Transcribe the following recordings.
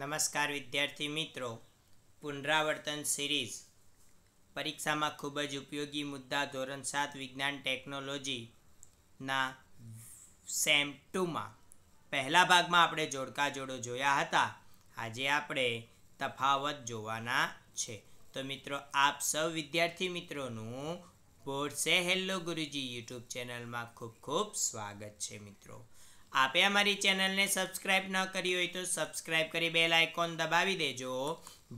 नमस्कार विद्यार्थी मित्रों पुनरावर्तन सीरीज परीक्षा માં ખૂબ જ ઉપયોગી મુદ્દા ધોરણ 7 વિજ્ઞાન ટેકનોલોજી ના સેમ 2 માં पहिला भाग માં આપણે જોડકા જોડો જોયા હતા આજે આપણે તફાવત જોવાના છે તો મિત્રો આપ સૌ વિદ્યાર્થી મિત્રો નું બોર્ડ સે હેલ્લો ગુરુજી YouTube ચેનલ માં ખૂબ ખૂબ સ્વાગત છે મિત્રો આપે અમારી ચેનલને સબસ્ક્રાઇબ ન કરી હોય તો સબસ્ક્રાઇબ કરી બેલ આઇકન દબાવી દેજો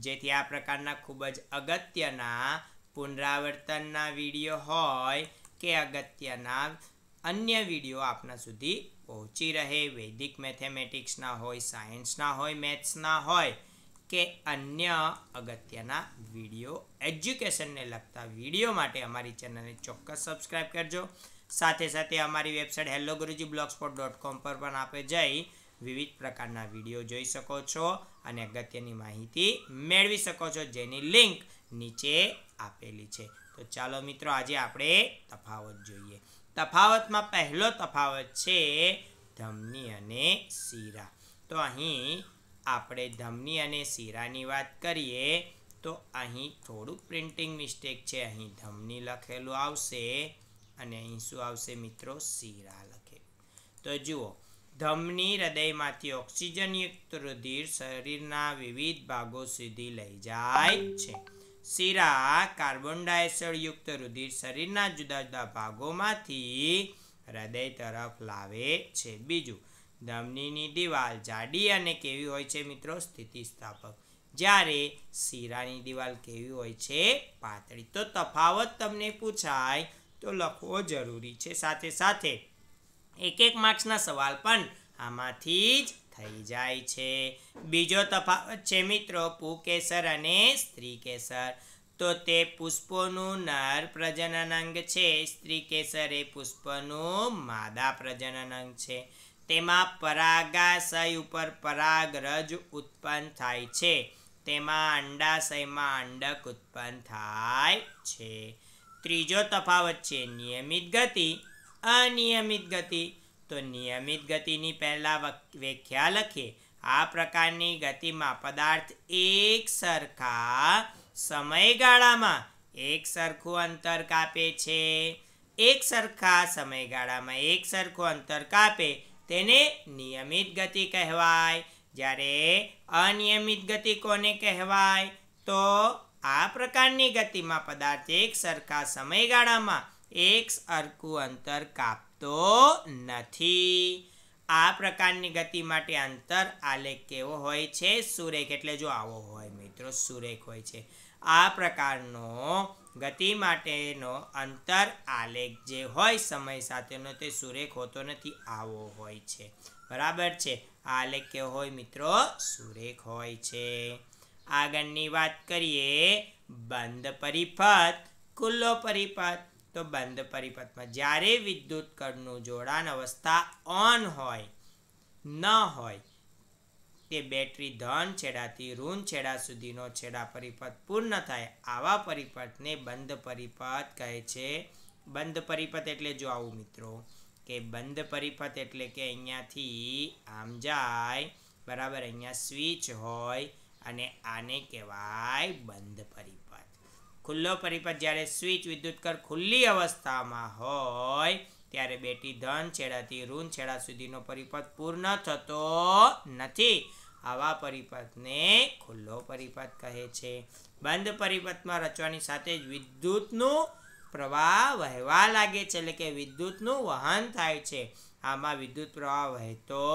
જેથી આ પ્રકારના ખૂબ જ અગત્યના પુનરાવર્તનના વિડિયો હોય કે અગત્યના અન્ય વિડિયો આપના સુધી પહોંચી રહે વૈદિક મેથેમેટિક્સ ના હોય સાયન્સ ના હોય મેથ્સ ના હોય કે અન્ય અગત્યના વિડિયો এড્યુકેશન ને લગતા વિડિયો માટે અમારી ચેનલને ચોક્કસ સબસ્ક્રાઇબ કરજો સાથે સાથે અમારી વેબસાઈટ hellogurujiblogspot.com પર પણ આપે જઈ વિવિધ પ્રકારના વિડિયો જોઈ શકો છો અને અગત્યની માહિતી મેળવી શકો છો જેની લિંક નીચે આપેલી છે તો ચાલો મિત્રો આજે આપણે તફાવત જોઈએ તફાવતમાં પહેલો તફાવત છે ધમની અને સીરા તો અહી આપણે ધમની અને સીરાની વાત કરીએ તો અહી થોડું પ્રિન્ટિંગ મિસ્ટેક છે અહી ધમની લખેલું આવશે અને અહીં શું આવશે મિત્રો શીરા લખે તો જુઓ ધમની હૃદયમાંથી ઓક્સિજનયુક્ત રુધિર શરીરના વિવિધ ભાગો સુધી લઈ જાય છે શીરા કાર્બન ડાયોક્સાઇડયુક્ત રુધિર શરીરના જુદા જુદા ભાગોમાંથી હૃદય તરફ લાવે છે બીજું ધમનીની દિવાલ જાડી અને કેવી હોય છે મિત્રો સ્થિતિસ્થાપક જ્યારે શીરાની દિવાલ કેવી હોય છે પાતળી તો તફાવત તમને પૂછાય તો લખવો જરૂરી છે સાથે સાથે એક એક માર્ક્સના સવાલ પણ આમાંથી જ થઈ જાય છે બીજો તફાવત છે મિત્રો પુકેસર અને સ્ત્રી કેસર તો તે પુષ્પોનું નર પ્રજનન અંગ છે સ્ત્રી કેસર એ પુષ્પનું માદા પ્રજનન અંગ છે તેમાં પરાગાશય ઉપર પરાગરજ ઉત્પન્ન થાય છે તેમાં અંડાશયમાં અંડક ઉત્પન્ન થાય છે तीजो तफावत छे नियमित गति अनियमित गति तो नियमित गति ની પહેલા વ્યાખ્યા લખે આ પ્રકારની ગતિમાં પદાર્થ એકસરખા સમયગાળામાં એકસરખો અંતર કાપે છે એકસરખા સમયગાળામાં એકસરખો અંતર કાપે તેને નિયમિત ગતિ કહેવાય જ્યારે અનિયમિત ગતિ કોને કહેવાય તો આ પ્રકારની ગતિમાં પદાર્થ એક સરખા સમયગાળામાં એક સરખું અંતર કાપતો નથી આ પ્રકારની ગતિ માટે અંતર આલેખ કેવો હોય છે સુરેખ એટલે જો આવો હોય મિત્રો સુરેખ હોય છે આ પ્રકારનો ગતિ માટેનો અંતર આલેખ જે હોય સમય સાથેનો તે સુરેખ હોતો નથી આવો હોય છે બરાબર છે આલેખ કેવો હોય મિત્રો સુરેખ હોય છે આગણની વાત કરીએ બંધ પરિપથ કુલ્લો પરિપથ તો બંધ પરિપથમાં જ્યારે વિદ્યુત કરનો જોડાણ અવસ્થા ઓન હોય ન હોય તે બેટરી ધન છેડાથી ઋણ છેડા સુધીનો છેડા પરિપથ પૂર્ણ થાય આવા પરિપથને બંધ પરિપથ કહે છે બંધ પરિપથ એટલે જો આવો મિત્રો કે બંધ પરિપથ એટલે કે અહીંયાથી આમ જાય બરાબર અહીંયા સ્વીચ હોય અને આને કહેવાય બંધ પરિપથ ખુલ્લો પરિપથ એટલે સ્વીચ વિદ્યુત કર ખુલ્લી અવસ્થામાં હોય ત્યારે બેટી ધન છેડાથી ઋણ છેડા સુધીનો પરિપથ પૂર્ણ થતો નથી આવા પરિપથને ખુલ્લો પરિપથ કહે છે બંધ પરિપથમાં રચવાની સાથે જ વિદ્યુતનો પ્રવાહ વહેવા લાગે છે એટલે કે વિદ્યુતનું વહન થાય છે આમાં વિદ્યુત પ્રવાહ વહેતો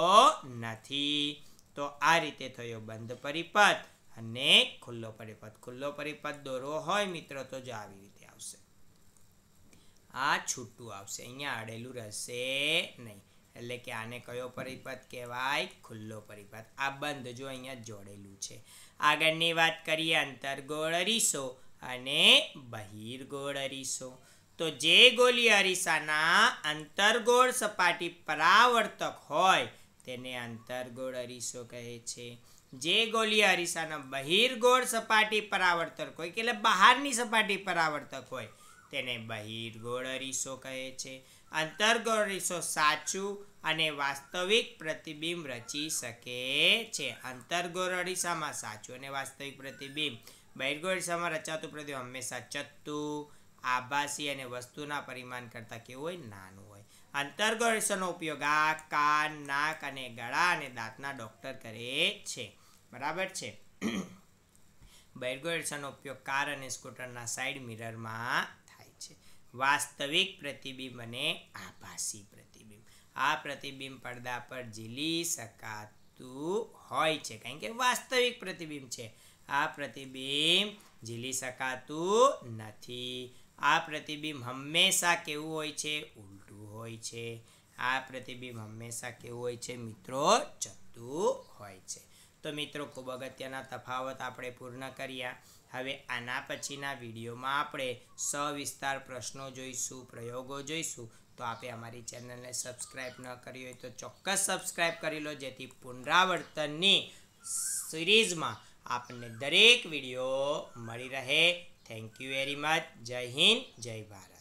નથી તો આ રીતે થયો બંધ પરિપથ અને ખુલ્લો પરિપથ ખુલ્લો પરિપથ દોરો હોય મિત્રો તો જ આવી રીતે આવશે આ છૂટુ આવશે અહીંયા આડેલું રહેશે નહીં એટલે કે આને કયો પરિપથ કહેવાય ખુલ્લો પરિપથ આ બંધ જો અહીંયા जोडેલું છે આગળની વાત કરીએ અંતર ગોળ અરીસો અને બહિર ગોળ અરીસો તો જે ગોલીય અરીસાના અંતર ગોળ સપાટી પરાવર્તક હોય તેને અંતરગોળ અરીસો કહે છે જે ગોલી અરીસાના બહિર્ગોળ સપાટી પરાવર્તક હોય કે એટલે બહારની સપાટી પરાવર્તક હોય તેને બહિર્ગોળ અરીસો કહે છે અંતરગોળ અરીસો સાચું અને વાસ્તવિક પ્રતિબિંબ રચી શકે છે અંતરગોળ અરીસામાં સાચું અને વાસ્તવિક પ્રતિબિંબ બહિર્ગોળ અરીસામાં રચાતું પ્રતિબિંબ હંમેશા ચત્તું આભાસી અને વસ્તુના પરિમાણ કરતાં કેવું હોય નાનું अंतर्गोरेजનો ઉપયોગ આ કાન નાક અને ગળા ને દાંત ના ડોક્ટર કરે છે બરાબર છે બૈરગોરેશનનો ઉપયોગ કાર અને સ્કૂટરના સાઇડ મિરર માં થાય છે વાસ્તવિક પ્રતિબિંબ અને આભાસી પ્રતિબિંબ આ પ્રતિબિંબ પડદા પર જીલી શકતું હોય છે કારણ કે વાસ્તવિક પ્રતિબિંબ છે આ પ્રતિબિંબ જીલી શકતું નથી આ પ્રતિબિંબ હંમેશા કેવું હોય છે ઊલટું હોય છે આ પ્રતિભીમ હંમેશા કેવો હોય છે મિત્રો ચતુ હોય છે તો મિત્રો ખૂબ જ આ તફાવત આપણે પૂર્ણ કર્યા હવે આના પછીના વિડિયો માં આપણે સવિસ્તાર પ્રશ્નો જોઈશું પ્રયોગો જોઈશું તો આપ એ અમારી ચેનલ ને સબસ્ક્રાઇબ ન કરી હોય તો ચોક્કસ સબસ્ક્રાઇબ કરી લો જેથી પુનરાવર્તન ની સિરીઝ માં આપને દરેક વિડિયો મળી રહે થેન્ક યુ વેરી મચ જય હિન્દ જય ભારત